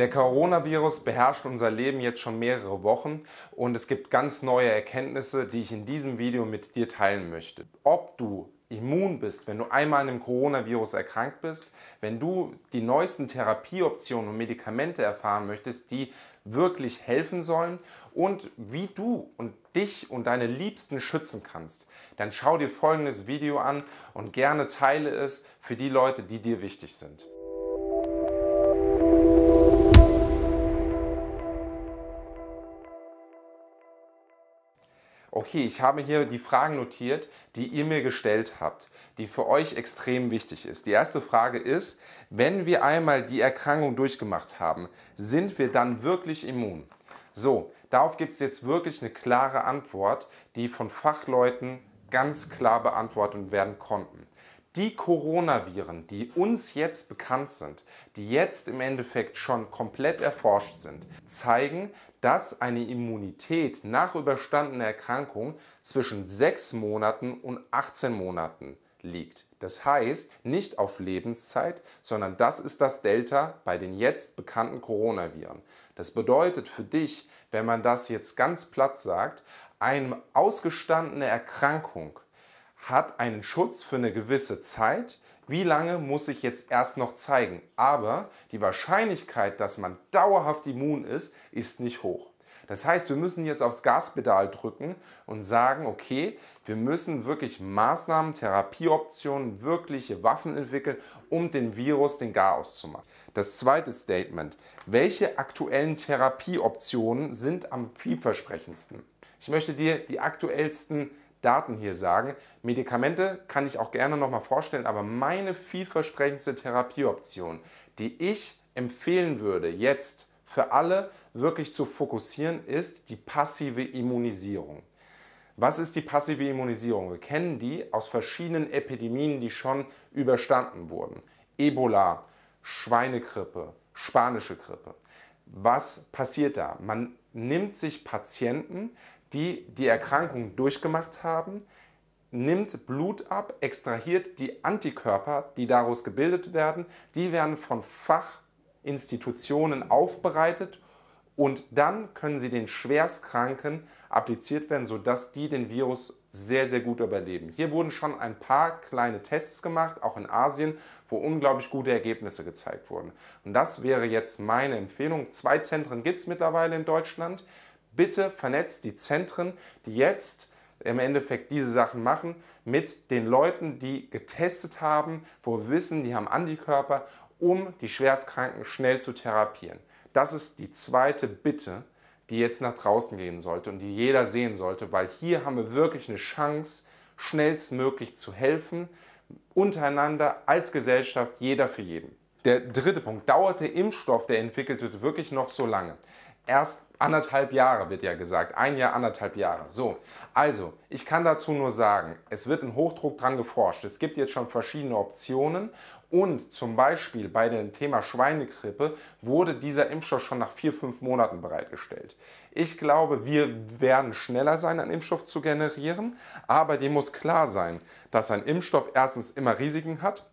Der Coronavirus beherrscht unser Leben jetzt schon mehrere Wochen und es gibt ganz neue Erkenntnisse, die ich in diesem Video mit dir teilen möchte. Ob du immun bist, wenn du einmal an dem Coronavirus erkrankt bist, wenn du die neuesten Therapieoptionen und Medikamente erfahren möchtest, die wirklich helfen sollen und wie du und dich und deine Liebsten schützen kannst, dann schau dir folgendes Video an und gerne teile es für die Leute, die dir wichtig sind. okay, ich habe hier die Fragen notiert, die ihr mir gestellt habt, die für euch extrem wichtig ist. Die erste Frage ist, wenn wir einmal die Erkrankung durchgemacht haben, sind wir dann wirklich immun? So, darauf gibt es jetzt wirklich eine klare Antwort, die von Fachleuten ganz klar beantwortet werden konnten. Die Coronaviren, die uns jetzt bekannt sind, die jetzt im Endeffekt schon komplett erforscht sind, zeigen, dass eine Immunität nach überstandener Erkrankung zwischen sechs Monaten und 18 Monaten liegt. Das heißt, nicht auf Lebenszeit, sondern das ist das Delta bei den jetzt bekannten Coronaviren. Das bedeutet für dich, wenn man das jetzt ganz platt sagt, eine ausgestandene Erkrankung hat einen Schutz für eine gewisse Zeit. Wie lange muss ich jetzt erst noch zeigen? Aber die Wahrscheinlichkeit, dass man dauerhaft immun ist, ist nicht hoch. Das heißt, wir müssen jetzt aufs Gaspedal drücken und sagen, okay, wir müssen wirklich Maßnahmen, Therapieoptionen, wirkliche Waffen entwickeln, um den Virus den Garaus zu machen. Das zweite Statement. Welche aktuellen Therapieoptionen sind am vielversprechendsten? Ich möchte dir die aktuellsten Daten hier sagen. Medikamente kann ich auch gerne nochmal vorstellen, aber meine vielversprechendste Therapieoption, die ich empfehlen würde, jetzt für alle wirklich zu fokussieren, ist die passive Immunisierung. Was ist die passive Immunisierung? Wir kennen die aus verschiedenen Epidemien, die schon überstanden wurden. Ebola, Schweinegrippe, spanische Grippe. Was passiert da? Man nimmt sich Patienten, die die Erkrankung durchgemacht haben, nimmt Blut ab, extrahiert die Antikörper, die daraus gebildet werden. Die werden von Fachinstitutionen aufbereitet und dann können sie den Schwerstkranken appliziert werden, sodass die den Virus sehr, sehr gut überleben. Hier wurden schon ein paar kleine Tests gemacht, auch in Asien, wo unglaublich gute Ergebnisse gezeigt wurden. Und das wäre jetzt meine Empfehlung. Zwei Zentren gibt es mittlerweile in Deutschland. Bitte vernetzt die Zentren, die jetzt im Endeffekt diese Sachen machen, mit den Leuten, die getestet haben, wo wir wissen, die haben Antikörper, um die Schwerstkranken schnell zu therapieren. Das ist die zweite Bitte, die jetzt nach draußen gehen sollte und die jeder sehen sollte, weil hier haben wir wirklich eine Chance, schnellstmöglich zu helfen, untereinander, als Gesellschaft, jeder für jeden. Der dritte Punkt, dauert der Impfstoff, der entwickelt wird, wirklich noch so lange? erst anderthalb Jahre, wird ja gesagt. Ein Jahr, anderthalb Jahre. So, also, ich kann dazu nur sagen, es wird in Hochdruck dran geforscht. Es gibt jetzt schon verschiedene Optionen und zum Beispiel bei dem Thema Schweinegrippe wurde dieser Impfstoff schon nach vier, fünf Monaten bereitgestellt. Ich glaube, wir werden schneller sein, einen Impfstoff zu generieren, aber dem muss klar sein, dass ein Impfstoff erstens immer Risiken hat,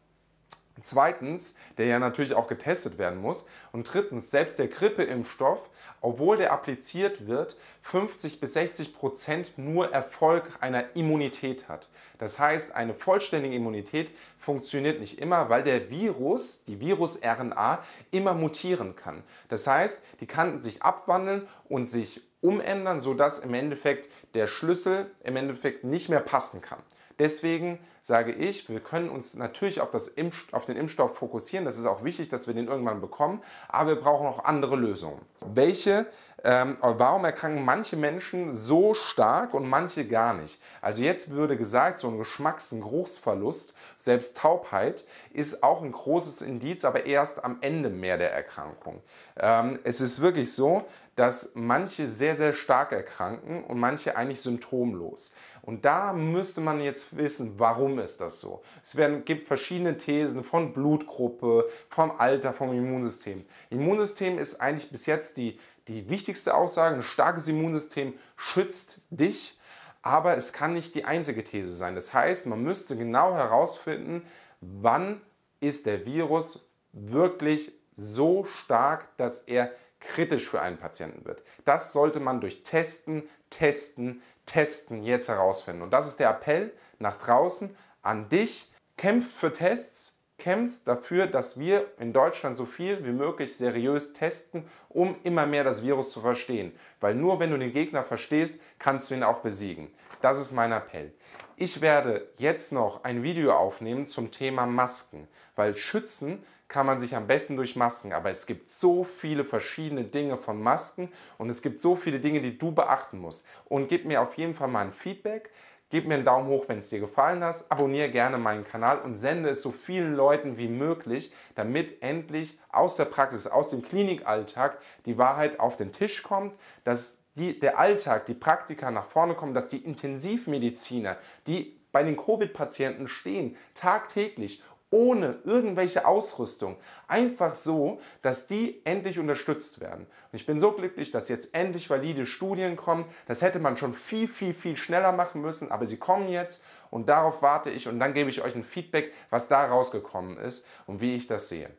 zweitens, der ja natürlich auch getestet werden muss und drittens, selbst der Grippeimpfstoff obwohl der appliziert wird, 50 bis 60 Prozent nur Erfolg einer Immunität hat. Das heißt, eine vollständige Immunität funktioniert nicht immer, weil der Virus, die Virus-RNA, immer mutieren kann. Das heißt, die Kanten sich abwandeln und sich umändern, sodass im Endeffekt der Schlüssel im Endeffekt nicht mehr passen kann. Deswegen sage ich, wir können uns natürlich auf, das Impf auf den Impfstoff fokussieren. Das ist auch wichtig, dass wir den irgendwann bekommen. Aber wir brauchen auch andere Lösungen. Welche, ähm, warum erkranken manche Menschen so stark und manche gar nicht? Also jetzt würde gesagt, so ein Geschmacks-, und Geruchsverlust, selbst Taubheit ist auch ein großes Indiz, aber erst am Ende mehr der Erkrankung. Ähm, es ist wirklich so, dass manche sehr, sehr stark erkranken und manche eigentlich symptomlos. Und da müsste man jetzt wissen, warum ist das so? Es werden, gibt verschiedene Thesen von Blutgruppe, vom Alter, vom Immunsystem. Immunsystem ist eigentlich bis jetzt die, die wichtigste Aussage. Ein starkes Immunsystem schützt dich, aber es kann nicht die einzige These sein. Das heißt, man müsste genau herausfinden, wann ist der Virus wirklich so stark, dass er kritisch für einen Patienten wird. Das sollte man durch Testen, Testen, Testen jetzt herausfinden. Und das ist der Appell nach draußen an dich. Kämpft für Tests, kämpft dafür, dass wir in Deutschland so viel wie möglich seriös testen, um immer mehr das Virus zu verstehen. Weil nur wenn du den Gegner verstehst, kannst du ihn auch besiegen. Das ist mein Appell. Ich werde jetzt noch ein Video aufnehmen zum Thema Masken, weil schützen kann man sich am besten durch Masken, aber es gibt so viele verschiedene Dinge von Masken und es gibt so viele Dinge, die du beachten musst. Und gib mir auf jeden Fall mal ein Feedback. Gib mir einen Daumen hoch, wenn es dir gefallen hat. Abonniere gerne meinen Kanal und sende es so vielen Leuten wie möglich, damit endlich aus der Praxis, aus dem Klinikalltag die Wahrheit auf den Tisch kommt, dass die, der Alltag, die Praktiker nach vorne kommen, dass die Intensivmediziner, die bei den Covid-Patienten stehen, tagtäglich ohne irgendwelche Ausrüstung. Einfach so, dass die endlich unterstützt werden. Und ich bin so glücklich, dass jetzt endlich valide Studien kommen. Das hätte man schon viel, viel, viel schneller machen müssen, aber sie kommen jetzt und darauf warte ich und dann gebe ich euch ein Feedback, was da rausgekommen ist und wie ich das sehe.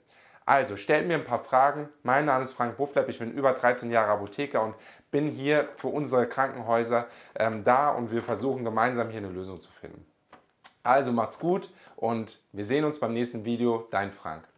Also stellt mir ein paar Fragen. Mein Name ist Frank Bufflepp, ich bin über 13 Jahre Apotheker und bin hier für unsere Krankenhäuser ähm, da und wir versuchen gemeinsam hier eine Lösung zu finden. Also macht's gut und wir sehen uns beim nächsten Video. Dein Frank.